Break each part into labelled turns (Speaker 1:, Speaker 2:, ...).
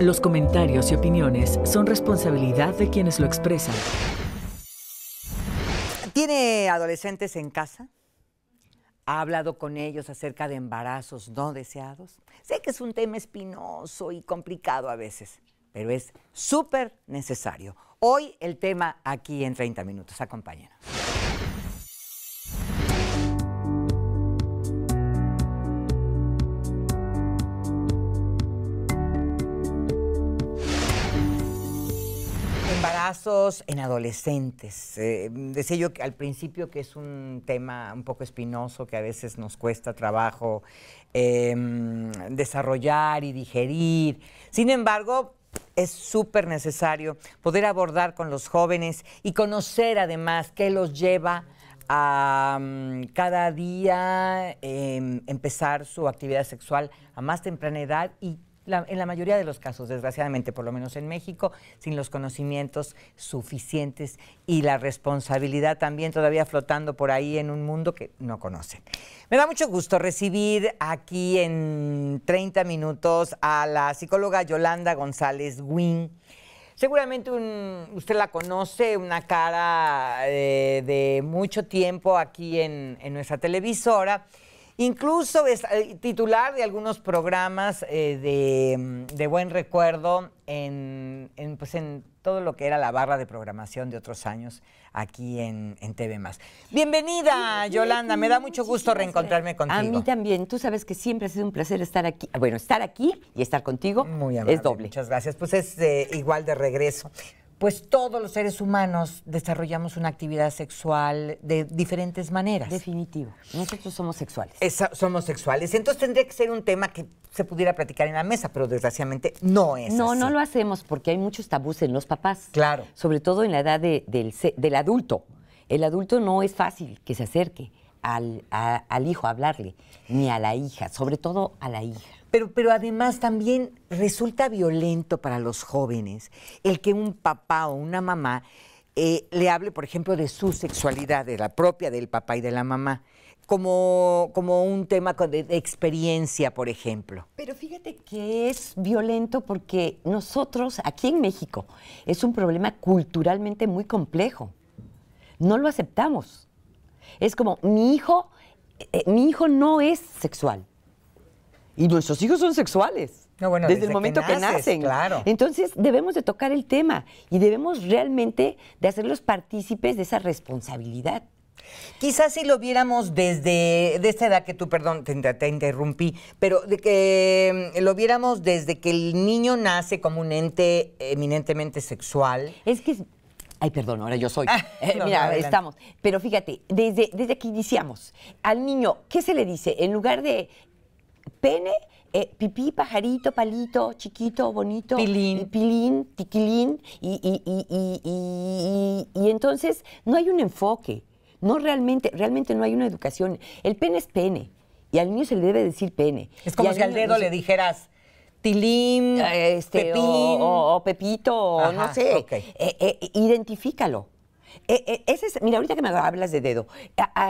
Speaker 1: Los comentarios y opiniones son responsabilidad de quienes lo expresan. ¿Tiene adolescentes en casa? ¿Ha hablado con ellos acerca de embarazos no deseados? Sé que es un tema espinoso y complicado a veces, pero es súper necesario. Hoy el tema aquí en 30 minutos. Acompáñenos. en adolescentes. Eh, decía yo que al principio que es un tema un poco espinoso, que a veces nos cuesta trabajo em, desarrollar y digerir. Sin embargo, es súper necesario poder abordar con los jóvenes y conocer además qué los lleva a mm, cada día em, empezar su actividad sexual a más temprana edad y en la mayoría de los casos, desgraciadamente, por lo menos en México, sin los conocimientos suficientes y la responsabilidad también todavía flotando por ahí en un mundo que no conocen. Me da mucho gusto recibir aquí en 30 minutos a la psicóloga Yolanda González wing Seguramente usted la conoce, una cara eh, de, mucho tiempo aquí en nuestra televisora. Incluso es eh, titular de algunos programas eh, mm, de, buen recuerdo en, pues en, todo lo que era la barra de programación de otros años aquí en, en TV Más. Bienvenida, Yolanda. Me da mucho gusto reencontrarme
Speaker 2: contigo. A mí también. Tú sabes que siempre ha sido un placer estar aquí. Bueno, estar aquí y estar contigo es
Speaker 1: doble. Muchas gracias. Pues es eh, igual de regreso pues todos los seres humanos desarrollamos una actividad sexual de diferentes maneras. Definitivo. Nosotros somos sexuales. somos sexuales. Entonces tendría que ser un tema que se pudiera platicar en la mesa, pero desgraciadamente no es.
Speaker 2: No, no lo hacemos porque hay muchos tabús en los papás. Claro. Sobre todo en la edad del, adulto. El adulto no es fácil que se acerque al, al hijo a hablarle,
Speaker 1: ni a la hija, sobre todo a la hija. Pero, además también resulta violento para los jóvenes el que un papá o una mamá eh, le hable, por ejemplo, de su sexualidad, de la propia del papá y de la mamá, como, un tema de, experiencia, por ejemplo. Pero
Speaker 2: fíjate que es violento porque nosotros, aquí en México, es un problema culturalmente muy complejo. No lo aceptamos. Es como, mi hijo, eh, mi hijo no es sexual. Y nuestros hijos son sexuales.
Speaker 1: desde, el momento que, nacen. Claro.
Speaker 2: Entonces debemos de tocar el tema y debemos realmente de hacerlos partícipes
Speaker 1: de esa responsabilidad. Quizás si lo viéramos desde de esta edad que tú, perdón, te, interrumpí, pero de que mm, lo viéramos desde que el niño nace como un ente eminentemente sexual. Es que Ay, perdón, ahora yo soy. Ah, eh, mira, estamos. Pero fíjate, desde, desde que iniciamos, al niño, ¿qué se le dice?
Speaker 2: En lugar de Pene, eh, pipí, pajarito, palito, chiquito, bonito. Pilín. Y tiquilín. Y, entonces no hay un enfoque. No realmente, realmente no hay una educación. El pene es pene. Y al niño se le debe decir pene.
Speaker 1: Es como si al dedo le dijeras
Speaker 2: tilín, eh, este, O, Pepito, o no sé. Eh, identifícalo. Eh, eh, mira, ahorita que me hablas de dedo,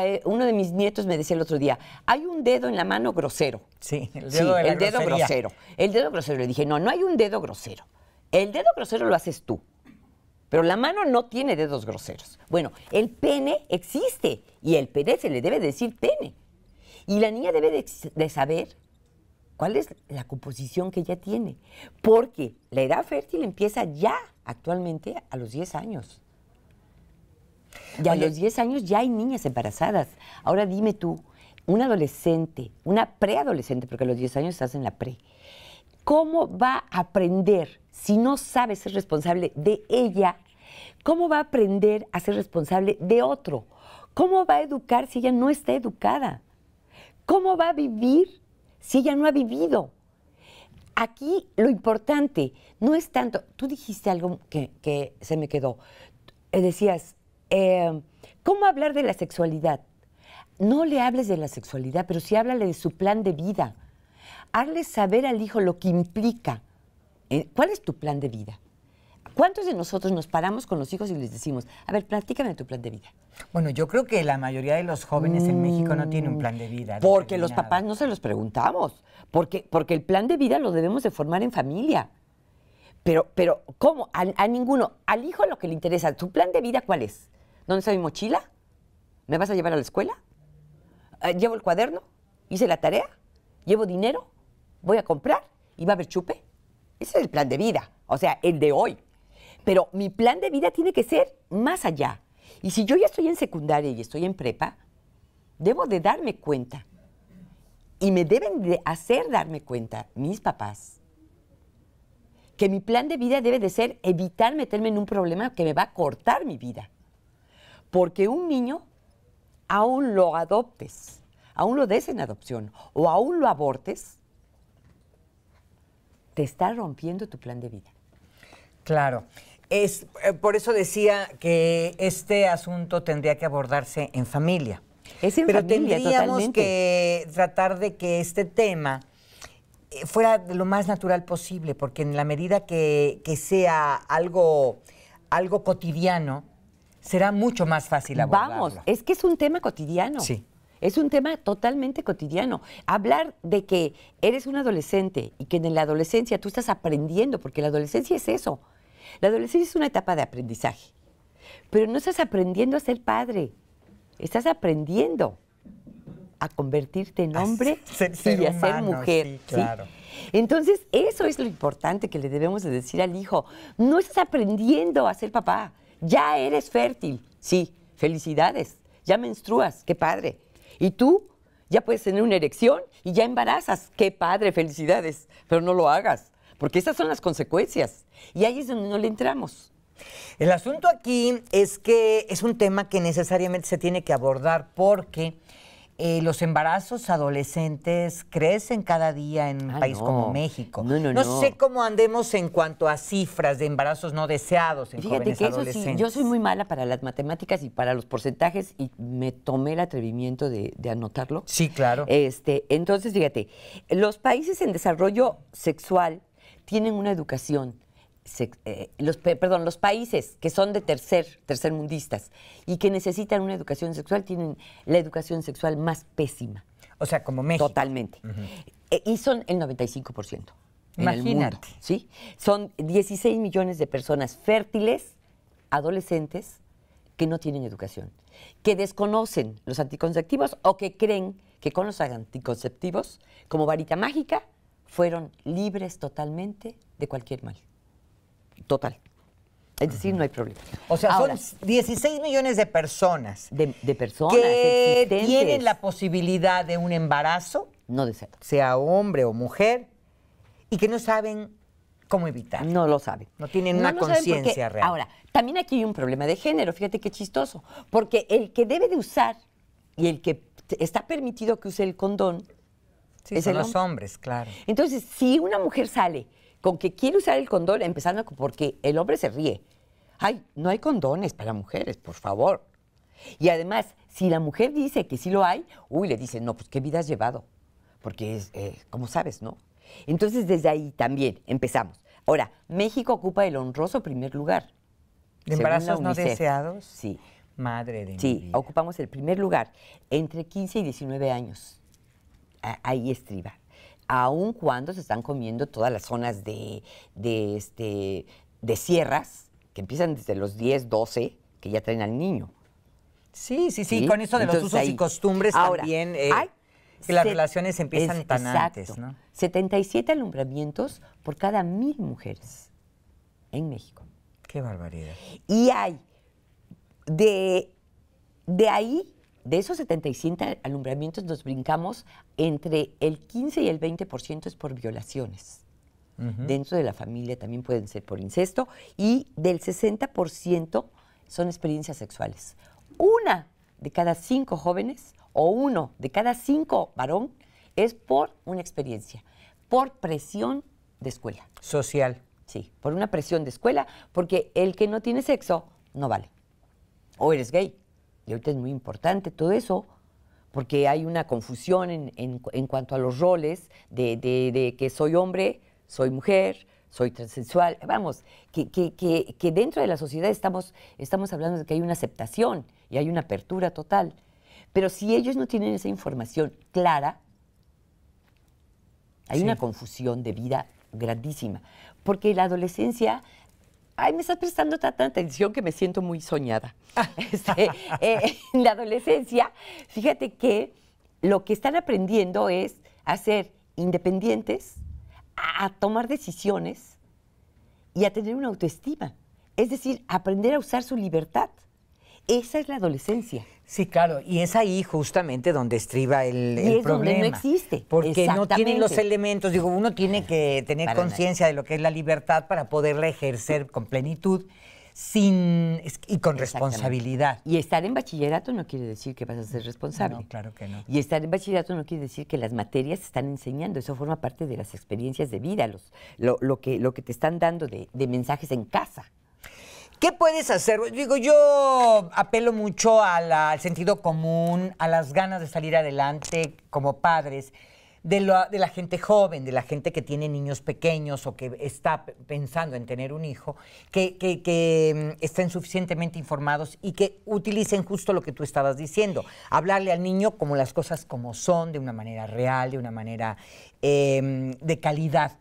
Speaker 2: eh, uno de mis nietos me decía el otro día, hay un dedo en la mano grosero. Sí, el dedo, grosero. El dedo grosero. Le dije, no, no hay un dedo grosero. El dedo grosero lo haces tú. Pero la mano no tiene dedos groseros. Bueno, el pene existe y el pene se le debe decir pene. Y la niña debe de, saber cuál es la composición que ella tiene. Porque la edad fértil empieza ya actualmente a los 10 años. Ya a los 10 años ya hay niñas embarazadas. Ahora dime tú, un adolescente, una preadolescente, porque a los 10 años estás en la pre, ¿cómo va a aprender si no sabe ser responsable de ella? ¿Cómo va a aprender a ser responsable de otro? ¿Cómo va a educar si ella no está educada? ¿Cómo va a vivir si ella no ha vivido? Aquí lo importante no es tanto, tú dijiste algo que, que se me quedó, eh, decías, Em, ¿cómo hablar de la sexualidad? No le hables de la sexualidad, pero sí háblale de su plan de vida. Hazle saber al hijo lo que implica. Eh, ¿Cuál es tu plan de vida? ¿Cuántos de nosotros nos paramos con los hijos y les decimos, a ver, platícame tu plan de vida? Bueno, yo creo que la mayoría de los jóvenes en México no tienen un plan de vida. Porque los papás no se los preguntamos, porque, el plan de vida lo debemos de formar en familia. Pero, pero ¿cómo? A, ninguno. Al hijo lo que le interesa, ¿tu plan de vida cuál es? ¿Dónde está mi mochila? ¿Me vas a llevar a la escuela? Ah, ¿Llevo el cuaderno? ¿Hice la tarea? ¿Llevo dinero? ¿Voy a comprar? ¿Y va a haber chupe? Ese es el plan de vida, o sea, el de hoy. Pero mi plan de vida tiene que ser más allá. Y si yo ya estoy en secundaria y estoy en prepa, debo de darme cuenta. Y me deben de hacer darme cuenta mis papás que mi plan de vida debe de ser evitar meterme en un problema que me va a cortar mi vida. Porque un niño aún lo adoptes, aún lo des en adopción o aún lo abortes, te está rompiendo tu
Speaker 1: plan de vida. Claro. Es, eh, por eso decía que este asunto tendría que abordarse en familia. Es en Pero tendríamos que tratar de que este tema eh, fuera lo más natural posible, porque en la medida que, que sea algo, algo cotidiano, será mucho más fácil abordarlo. Vamos, es que es un tema cotidiano. Sí. Es un tema totalmente cotidiano.
Speaker 2: Hablar de que eres un adolescente y que en la adolescencia tú estás aprendiendo, porque la adolescencia es eso. La adolescencia es una etapa de aprendizaje. Pero no estás aprendiendo a ser padre. Estás aprendiendo a convertirte en hombre y a ser mujer. claro. Entonces, eso es lo importante que le debemos de decir al hijo. No estás aprendiendo a ser papá, ya eres fértil, sí, felicidades, ya menstruas, qué padre. Y tú ya puedes tener una erección y ya embarazas, qué padre, felicidades, pero no lo hagas, porque esas son las
Speaker 1: consecuencias. Y ahí es donde no le entramos. El asunto aquí es que es un tema que necesariamente se tiene que abordar porque eh, los embarazos adolescentes crecen cada día en un ah, país como México. No, sé cómo andemos en cuanto a cifras de embarazos no deseados en Fíjate que eso yo soy muy mala para las matemáticas
Speaker 2: y para los porcentajes y me tomé el atrevimiento de, de anotarlo. Sí, claro. Este, entonces, fíjate, los países en desarrollo sexual tienen una educación eh, los, perdón, los países que son de tercer, mundistas y que necesitan una educación sexual tienen la educación sexual más pésima. O sea, como México. Totalmente. E, y son el 95%. Imagínate. el mundo, Son 16 millones de personas fértiles, adolescentes, que no tienen educación, que desconocen los anticonceptivos o que creen que con los anticonceptivos, como varita mágica, fueron libres totalmente de cualquier
Speaker 1: mal total. Es decir, no hay problema. O sea, son 16 millones de personas. De, personas. Que tienen la posibilidad de un embarazo. No de ser. Sea hombre o mujer. Y que no saben cómo evitar. No lo saben. No tienen una conciencia real. Ahora, también aquí hay un problema de género. Fíjate qué
Speaker 2: chistoso. Porque el que debe de usar y el que está permitido que use el condón.
Speaker 1: es son los hombres, claro.
Speaker 2: Entonces, si una mujer sale con que quiere usar el condón, empezando porque el hombre se ríe. Ay, no hay condones para mujeres, por favor. Y además, si la mujer dice que sí lo hay, uy, le dicen, no, pues qué vida has llevado. Porque es, eh, como sabes, ¿no? Entonces, desde ahí también empezamos. Ahora, México ocupa el honroso primer lugar.
Speaker 1: ¿De embarazos no deseados?
Speaker 2: Sí. Madre de Sí, ocupamos el primer lugar entre 15 y 19 años. Ahí estriba aun cuando se están comiendo todas las zonas de, este, de sierras, que empiezan desde los 10, 12, que ya traen al niño.
Speaker 1: Sí, sí, sí, con eso de los usos y costumbres también, eh, que las relaciones empiezan tan antes, ¿no?
Speaker 2: 77 alumbramientos por cada mil mujeres en México. Qué barbaridad. Y hay, de, de ahí de esos 75 alumbramientos nos brincamos entre el 15 y el 20% es por violaciones. Dentro de la familia también pueden ser por incesto y del 60% son experiencias sexuales. Una de cada cinco jóvenes o uno de cada cinco varón es por una experiencia, por presión de escuela. Social. Sí, por una presión de escuela, porque el que no tiene sexo no vale. O eres gay y ahorita es muy importante todo eso, porque hay una confusión en, cuanto a los roles de, que soy hombre, soy mujer, soy transexual. Vamos, que, dentro de la sociedad estamos, estamos hablando de que hay una aceptación y hay una apertura total. Pero si ellos no tienen esa información clara, hay una confusión de vida grandísima. Porque la adolescencia ay, me estás prestando tanta atención que me siento muy soñada. Ah. Este, eh, en la adolescencia, fíjate que lo que están aprendiendo es a ser independientes, a tomar decisiones y a tener una autoestima. Es decir, aprender a usar su libertad. Esa
Speaker 1: es la adolescencia. Sí, claro, y es ahí justamente donde estriba el, el problema. existe. Porque no tienen los elementos. Digo, uno tiene que tener conciencia de lo que es la libertad para poderla ejercer con plenitud sin y con responsabilidad.
Speaker 2: Y estar en bachillerato no quiere decir que vas a ser responsable. No, claro que no. Y estar en bachillerato no quiere decir que las materias se están enseñando, eso forma parte de las experiencias de vida, los, lo, lo, que, lo que te están dando de, de mensajes en casa.
Speaker 1: ¿Qué puedes hacer? Digo, yo apelo mucho al sentido común, a las ganas de salir adelante como padres. De, de, la gente joven, de la gente que tiene niños pequeños o que está pensando en tener un hijo, que, mm, estén suficientemente informados y que utilicen justo lo que tú estabas diciendo. Hablarle al niño como las cosas como son, de una manera real, de una manera em, de calidad.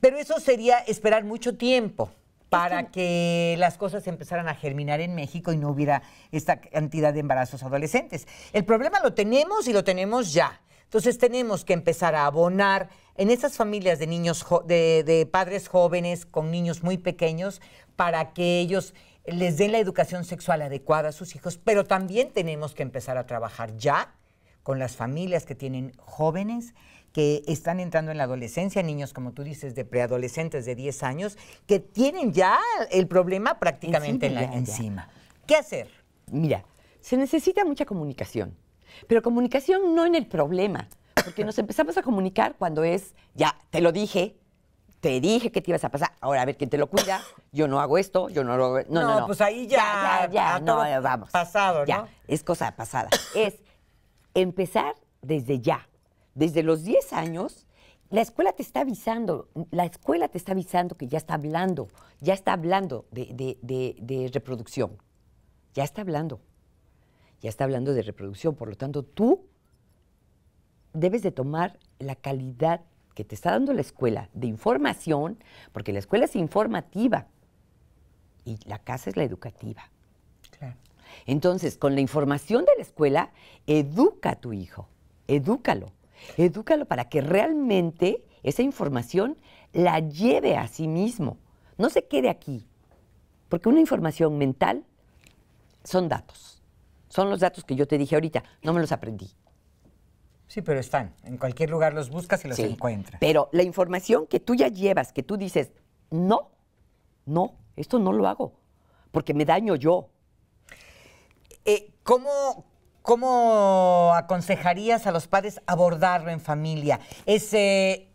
Speaker 1: Pero eso sería esperar mucho tiempo para que... las cosas empezaran a germinar en México y no hubiera esta cantidad de embarazos adolescentes. El problema lo tenemos y lo tenemos ya. Entonces tenemos que empezar a abonar en esas familias de niños de, padres jóvenes con niños muy pequeños para que ellos les den la educación sexual adecuada a sus hijos, pero también tenemos que empezar a trabajar ya con las familias que tienen jóvenes que están entrando en la adolescencia, niños, como tú dices, de preadolescentes de 10 años, que tienen ya el problema prácticamente encima. ¿Qué hacer?
Speaker 2: Mira, se necesita mucha comunicación, pero comunicación no en el problema, porque nos empezamos a comunicar cuando es, ya, te lo dije, te dije que te ibas a pasar, ahora a ver quién te lo cuida, yo no hago esto, yo no lo No, no, pues ahí ya. Ya, ya, ya vamos. Pasado, ya, Es cosa pasada. es empezar desde ya desde los 10 años, la escuela te está avisando, la escuela te está avisando que ya está hablando, ya está hablando de, reproducción, ya está hablando, ya está hablando de reproducción, por lo tanto tú debes de tomar la calidad que te está dando la escuela de información, porque la escuela es informativa y la casa es la educativa. Claro. Entonces, con la información de la escuela, educa a tu hijo, edúcalo. Edúcalo para que realmente esa información la lleve a sí mismo. No se quede aquí. Porque una información mental son datos. Son los datos que yo te dije ahorita. No me los aprendí.
Speaker 1: Sí, pero están. En cualquier lugar los buscas y los encuentras.
Speaker 2: Pero la información que tú ya llevas, que tú dices, no, no, esto no lo hago, porque me daño yo.
Speaker 1: Eh, ¿cómo, ¿Cómo aconsejarías a los padres abordarlo en familia? Es, eh,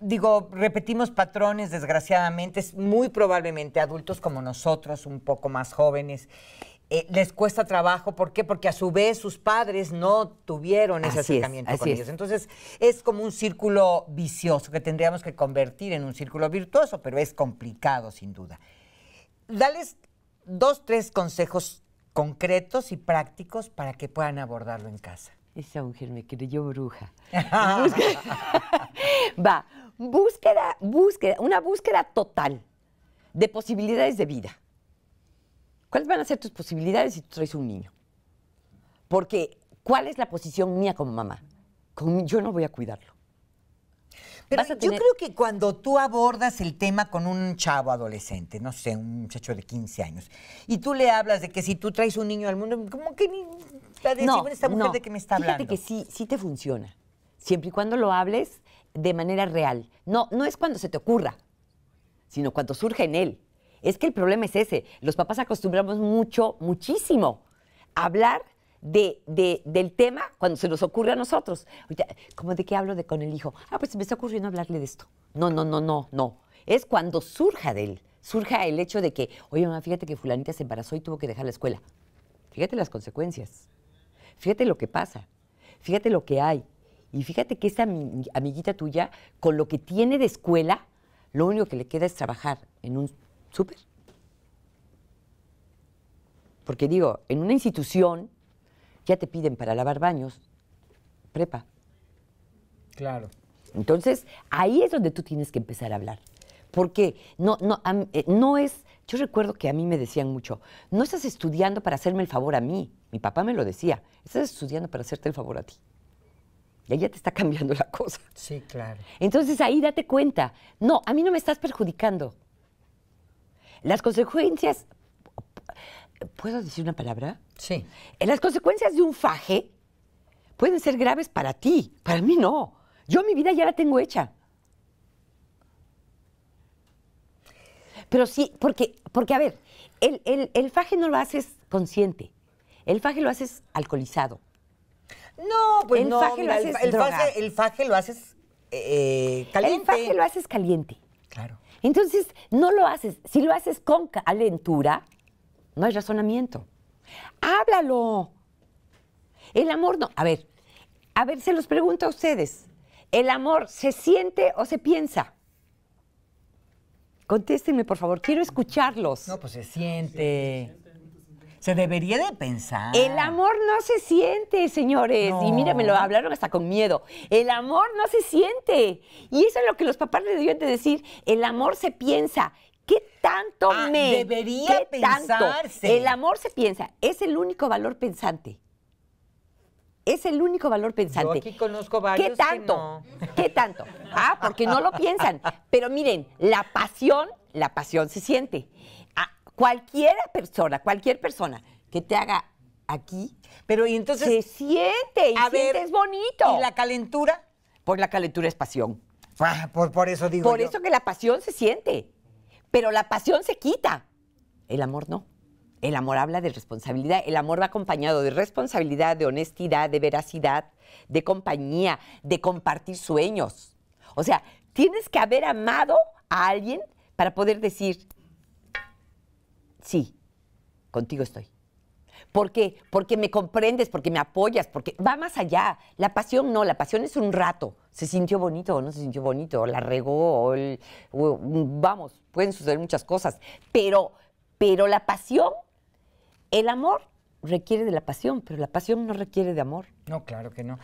Speaker 1: digo, repetimos patrones, desgraciadamente, es muy probablemente adultos como nosotros, un poco más jóvenes. Eh, les cuesta trabajo, ¿por qué? Porque a su vez sus padres no tuvieron ese acercamiento con ellos. Entonces es como un círculo vicioso que tendríamos que convertir en un círculo virtuoso, pero es complicado sin duda. Dales dos, tres consejos concretos y prácticos para que puedan abordarlo en casa.
Speaker 2: Esa mujer me creyó bruja. va, búsqueda, búsqueda, una búsqueda total de posibilidades de vida. ¿Cuáles van a ser tus posibilidades si tú traes un niño? Porque, ¿cuál es la posición mía como mamá? yo no voy a
Speaker 1: cuidarlo yo creo que cuando tú abordas el tema con un chavo adolescente, no sé, un muchacho de 15 años, y tú le hablas de que si tú traes un niño al mundo, como que ni la de no, esta mujer de que me está hablando. Fíjate que sí, sí te funciona, siempre
Speaker 2: y cuando lo hables de manera real. No, no es cuando se te ocurra, sino cuando surge en él. Es que el problema es ese. Los papás acostumbramos mucho, muchísimo, a hablar de, del tema cuando se nos ocurre a nosotros. ¿Cómo de qué hablo de con el hijo? Ah, pues se me está ocurriendo hablarle de esto. No, no, no, no, no. Es cuando surja de él, surja el hecho de que, oye mamá, fíjate que fulanita se embarazó y tuvo que dejar la escuela. Fíjate las consecuencias. Fíjate lo que pasa. Fíjate lo que hay. Y fíjate que esta amiguita tuya, con lo que tiene de escuela, lo único que le queda es trabajar en un súper. Porque digo, en una institución ya te piden para lavar baños, prepa. Claro. Entonces, ahí es donde tú tienes que empezar a hablar. Porque no, eh, no, es, yo recuerdo que a mí me decían mucho, no estás estudiando para hacerme el favor a mí. Mi papá me lo decía, estás estudiando para hacerte el favor a ti. Y ahí ya te está cambiando la cosa. Sí, claro. Entonces ahí date cuenta, no, a mí no me estás perjudicando. Las consecuencias ¿Puedo decir una palabra? Sí. Eh, las consecuencias de un faje pueden ser graves para ti, para mí no. Yo mi vida ya la tengo hecha. Pero sí, porque, porque a ver, el, faje no lo haces consciente. El faje lo haces alcoholizado.
Speaker 1: No, pues el no. Faje lo haces el, faje, el, lo haces eh, caliente. El faje lo haces caliente. Claro.
Speaker 2: Entonces, no lo haces. Si lo haces con calentura, no hay razonamiento. Háblalo. El amor no. A ver, a ver, se los pregunto a ustedes. ¿El amor se siente o se piensa?
Speaker 1: Contéstenme, por favor. Quiero escucharlos. No, pues se siente. Se debería de pensar. El
Speaker 2: amor no se siente, señores. Y mira, me lo hablaron hasta con miedo. El amor no se siente. Y eso es lo que los papás les debían de decir. El amor se piensa. ¿Qué tanto ah, me? Debería pensarse. El amor se piensa, es el único valor pensante. Es el único valor pensante. Yo aquí
Speaker 1: conozco varios ¿Qué tanto?
Speaker 2: Que no. ¿Qué tanto? Ah, porque no lo piensan. Pero miren, la pasión, la pasión se siente. A cualquier persona, cualquier persona que te haga
Speaker 1: aquí, pero entonces se siente y a sientes bonito. ¿Y la calentura? Pues la calentura es pasión. Ah, por, eso digo. Por eso que la pasión se siente.
Speaker 2: Pero la pasión se quita, el amor no. El amor habla de responsabilidad, el amor va acompañado de responsabilidad, de honestidad, de veracidad, de compañía, de compartir sueños. O sea, tienes que haber amado a alguien para poder decir, sí, contigo estoy porque, porque me comprendes, porque me apoyas, porque va más allá. La pasión no, la pasión es un rato. Se sintió bonito o no se sintió bonito, la regó, o vamos, pueden suceder muchas cosas. Pero, pero la pasión, el amor requiere de la pasión, pero la pasión no requiere de amor. No, claro que no.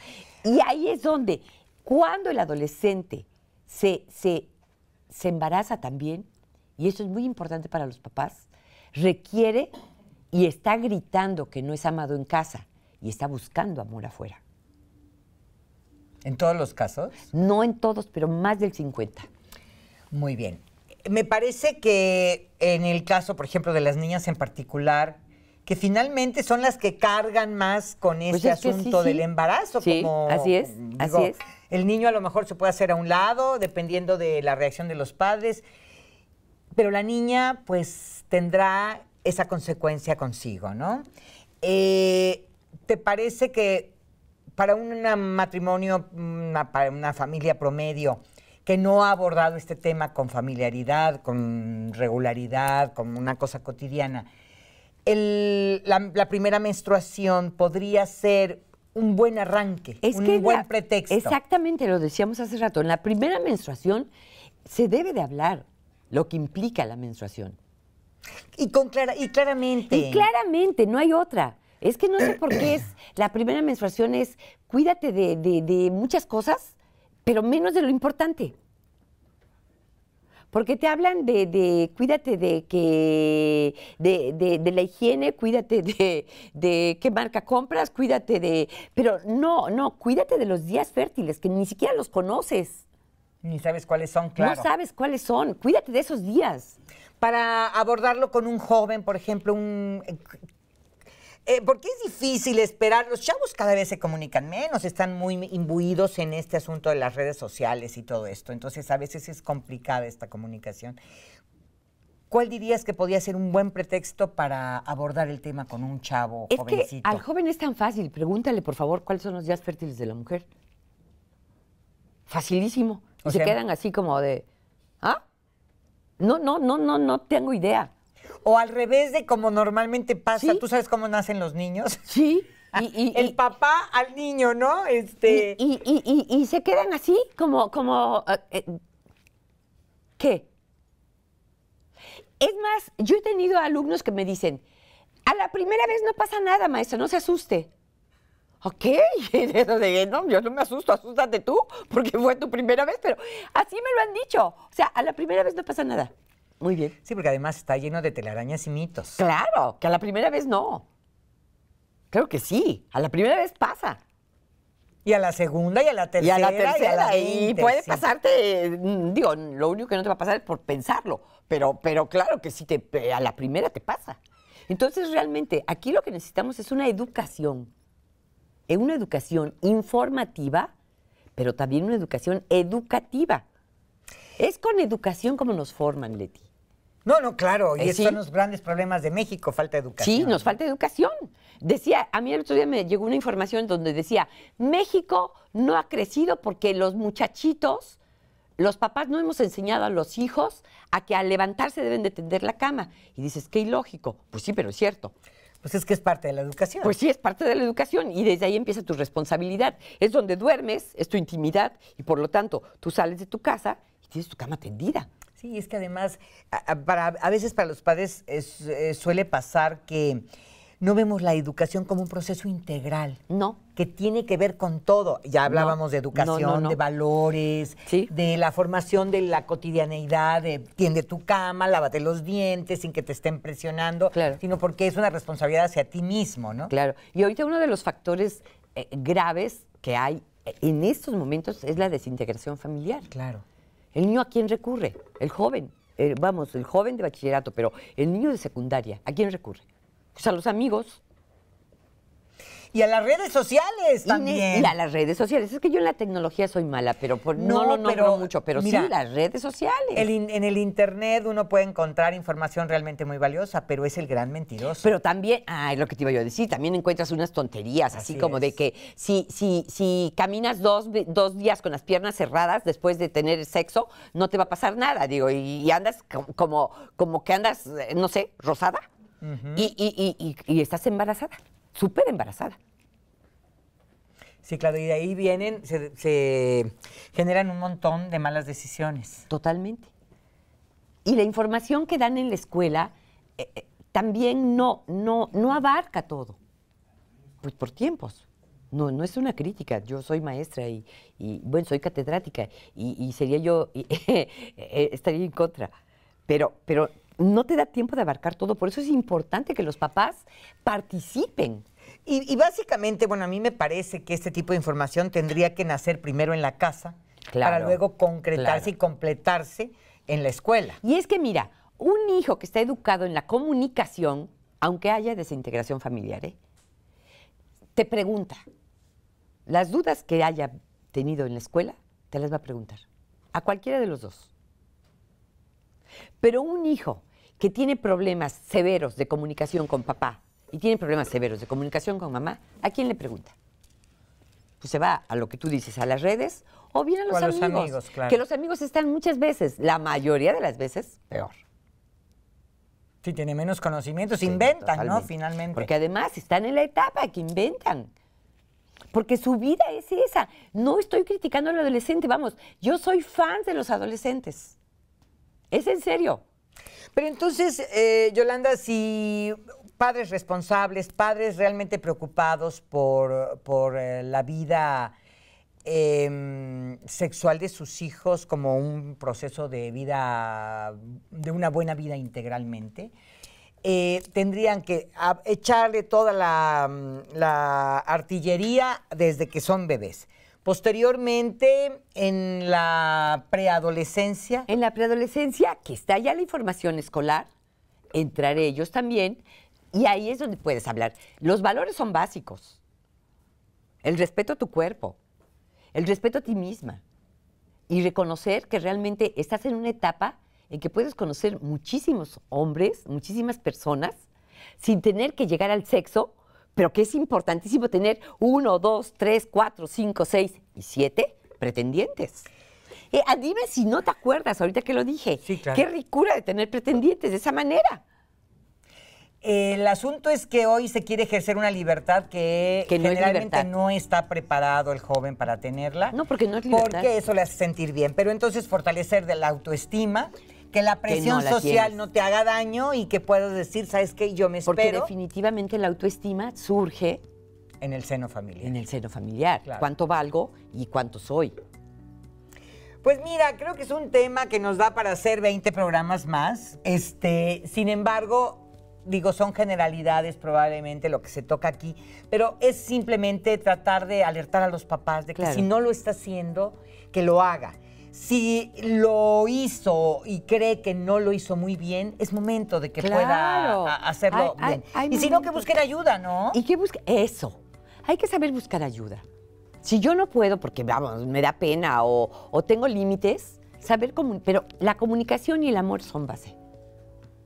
Speaker 2: Y ahí es donde, cuando el adolescente se, se embaraza también, y eso es muy importante para los papás, requiere y está gritando que no es amado en casa y está buscando amor afuera.
Speaker 1: ¿En todos los casos? No en todos, pero más del 50. Muy bien. Me parece que en el caso, por ejemplo, de las niñas en particular, que finalmente son las que cargan más con pues este asunto del embarazo. Sí, como, así es, así es. El niño a lo mejor se puede hacer a un lado, dependiendo de la reacción de los padres, pero la niña pues tendrá esa consecuencia consigo, ¿no? Eh, ¿Te parece que para un matrimonio, para una familia promedio que no ha abordado este tema con familiaridad, con regularidad, con una cosa cotidiana, la, primera menstruación podría ser un buen arranque, un buen pretexto. Exactamente,
Speaker 2: lo decíamos hace rato, en la primera menstruación se debe de hablar lo que implica la menstruación. Y, con clara, y claramente. Y claramente, no hay otra. Es que no sé por qué es. La primera menstruación es cuídate de, muchas cosas, pero menos de lo importante. Porque te hablan de, cuídate de que de, la higiene, cuídate de, de qué marca compras, cuídate de. Pero no, no, cuídate de los días fértiles, que ni siquiera
Speaker 1: los conoces. Ni sabes cuáles son, claro. No sabes cuáles son. Cuídate de esos días para abordarlo con un joven, por ejemplo, un... Eh, porque es difícil esperar, los chavos cada vez se comunican menos, están muy imbuidos en este asunto de las redes sociales y todo esto, entonces a veces es complicada esta comunicación. ¿Cuál dirías que podría ser un buen pretexto para abordar el tema con un chavo es Que al
Speaker 2: joven es tan fácil, pregúntale por favor cuáles son los días fértiles de la mujer. Facilísimo. Y se quedan así como de,
Speaker 1: no, no, no, no, no tengo idea. O al revés de como normalmente pasa, ¿tú sabes cómo nacen los niños? Sí. Y, el papá al niño, ¿no? Este... Y, se quedan
Speaker 2: así, como, como, eh, eh, ¿qué? Es más, yo he tenido alumnos que me dicen, a la primera vez no pasa nada, maestra, no se asuste ok, no, yo no me asusto, asústate tú, porque fue tu primera vez, pero así me lo han dicho. O sea, a la primera vez no pasa nada. Muy bien.
Speaker 1: Sí, porque además está lleno de telarañas y mitos. Claro, que a la primera vez no. Claro que sí, a la primera vez pasa. Y a la segunda y a la tercera. Y a la tercera. Y, puede
Speaker 2: pasarte, mm, digo, lo único que no te va a pasar es por pensarlo, pero, pero claro que sí, te, a la primera te pasa. Entonces, realmente, aquí lo que necesitamos es una educación es una educación informativa, pero también una educación educativa. Es con educación como nos forman, Leti.
Speaker 1: No, no, claro, y eh, son los grandes problemas de México, falta educación. Sí, nos
Speaker 2: falta educación. Decía, a mí el otro día me llegó una información donde decía, México no ha crecido porque los muchachitos, los papás no hemos enseñado a los hijos a que al levantarse deben de tender la cama. Y dices, qué ilógico. Pues sí, pero es cierto.
Speaker 1: Pues es que es parte de la educación.
Speaker 2: Pues sí, es parte de la educación y desde ahí empieza tu responsabilidad. Es donde duermes, es tu intimidad
Speaker 1: y por lo tanto tú sales de tu casa y tienes tu cama tendida. Sí, es que además a, veces para los padres eh, suele pasar que no vemos la educación como un proceso integral. No. Que tiene que ver con todo. Ya hablábamos de educación, de valores, de la formación de la cotidianeidad, de tiende tu cama, lávate los dientes sin que te estén presionando, sino porque es una responsabilidad hacia ti mismo, ¿no? Claro. Y ahorita uno de los factores eh, graves que hay eh, en estos momentos es
Speaker 2: la desintegración familiar. Claro. ¿El niño a quién recurre? El joven. Eh, vamos, el joven de bachillerato, pero el niño de secundaria, ¿a quién recurre? Pues a los amigos.
Speaker 1: Y a las redes sociales también. Y, a las redes sociales. Es que yo en la tecnología soy mala, pero no, lo nombro mucho, pero mira, sí, las redes sociales. en el Internet uno puede encontrar información realmente muy valiosa, pero es el gran mentiroso. Pero
Speaker 2: también, ah, lo que te iba yo a decir, también encuentras unas tonterías, así, como de que si, si, si caminas dos, días con las piernas cerradas después de tener sexo, no te va a pasar nada, digo, y, y andas como, como que andas, eh, no sé, rosada y, estás embarazada,
Speaker 1: súper embarazada. Sí, claro, y de ahí vienen, se, generan un montón de malas decisiones. Totalmente. Y la información
Speaker 2: que dan en la escuela eh, eh, también no, no, no abarca todo, pues por tiempos. No, no es una crítica. Yo soy maestra y, bueno, soy catedrática y, sería yo, eh, estaría en contra. Pero, pero
Speaker 1: no te da tiempo de abarcar todo. Por eso es importante que los papás participen. Y, básicamente, bueno, a mí me parece que este tipo de información tendría que nacer primero en la casa para luego concretarse y completarse en la escuela. Y es que mira,
Speaker 2: un hijo que está educado en la comunicación, aunque haya desintegración familiar, ¿eh? te pregunta. Las dudas que haya tenido en la escuela, te las va a preguntar. A cualquiera de los dos. Pero un hijo que tiene problemas severos de comunicación con papá y tiene problemas severos de comunicación con mamá, ¿a quién le pregunta? Pues se va a lo que tú dices, a las redes o bien a los, amigos, claro. Que los amigos están muchas veces, la mayoría de las veces, peor.
Speaker 1: Sí, tiene menos conocimientos, inventan, ¿no? Finalmente. Porque
Speaker 2: además están en la etapa que inventan. Porque su vida es esa. No estoy criticando al adolescente,
Speaker 1: vamos, yo soy fan de los adolescentes. Es en serio. Pero entonces, eh, Yolanda, si padres responsables, padres realmente preocupados por, por eh, la vida em, sexual de sus hijos como un proceso de vida, de una buena vida integralmente, eh, tendrían que echarle toda la, artillería desde que son bebés. Posteriormente, en la preadolescencia. En la preadolescencia, que está ya la información
Speaker 2: escolar, entraré ellos también, y ahí es donde puedes hablar. Los valores son básicos. El respeto a tu cuerpo, el respeto a ti misma, y reconocer que realmente estás en una etapa en que puedes conocer muchísimos hombres, muchísimas personas, sin tener que llegar al sexo pero que es importantísimo tener uno, dos, tres, cuatro, cinco, seis y siete pretendientes.
Speaker 1: Eh, ah, dime si no te acuerdas, ahorita que lo dije. Sí, claro. Qué ricura de tener pretendientes de esa manera. El asunto es que hoy se quiere ejercer una libertad que, generalmente no está preparado el joven para tenerla. No, porque no es libertad. Porque eso le hace sentir bien. Pero entonces fortalecer de la autoestima que la presión social no te haga daño y que puedas decir, ¿sabes qué? Yo me espero. Porque definitivamente la autoestima surge... En el seno familiar. En el seno familiar. ¿Cuánto valgo y cuánto soy? Pues mira, creo que es un tema que nos da para hacer 20 programas más. Este, sin embargo, digo, son generalidades probablemente lo que se toca aquí, pero es simplemente tratar de alertar a los papás de que si no lo está haciendo, que lo haga si lo hizo y cree que no lo hizo muy bien, es momento de que pueda hacerlo bien. y si no, que busquen ayuda, ¿no? Y que busque
Speaker 2: eso. Hay que saber buscar ayuda. Si yo no puedo porque, vamos, me da pena o, o tengo límites, saber Pero la comunicación y el amor son base.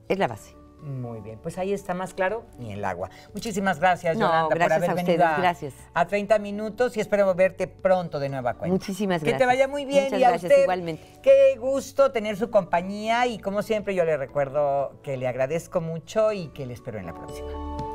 Speaker 2: Es la base.
Speaker 1: Muy bien, pues ahí está más claro ni el agua. Muchísimas gracias, Yolanda, gracias por haber venido a, gracias. 30 minutos y espero verte pronto de nueva cuenta. Muchísimas gracias. Que te vaya muy bien y a usted, igualmente. Qué gusto tener su compañía y como siempre yo le recuerdo que le agradezco mucho y que le espero en la próxima.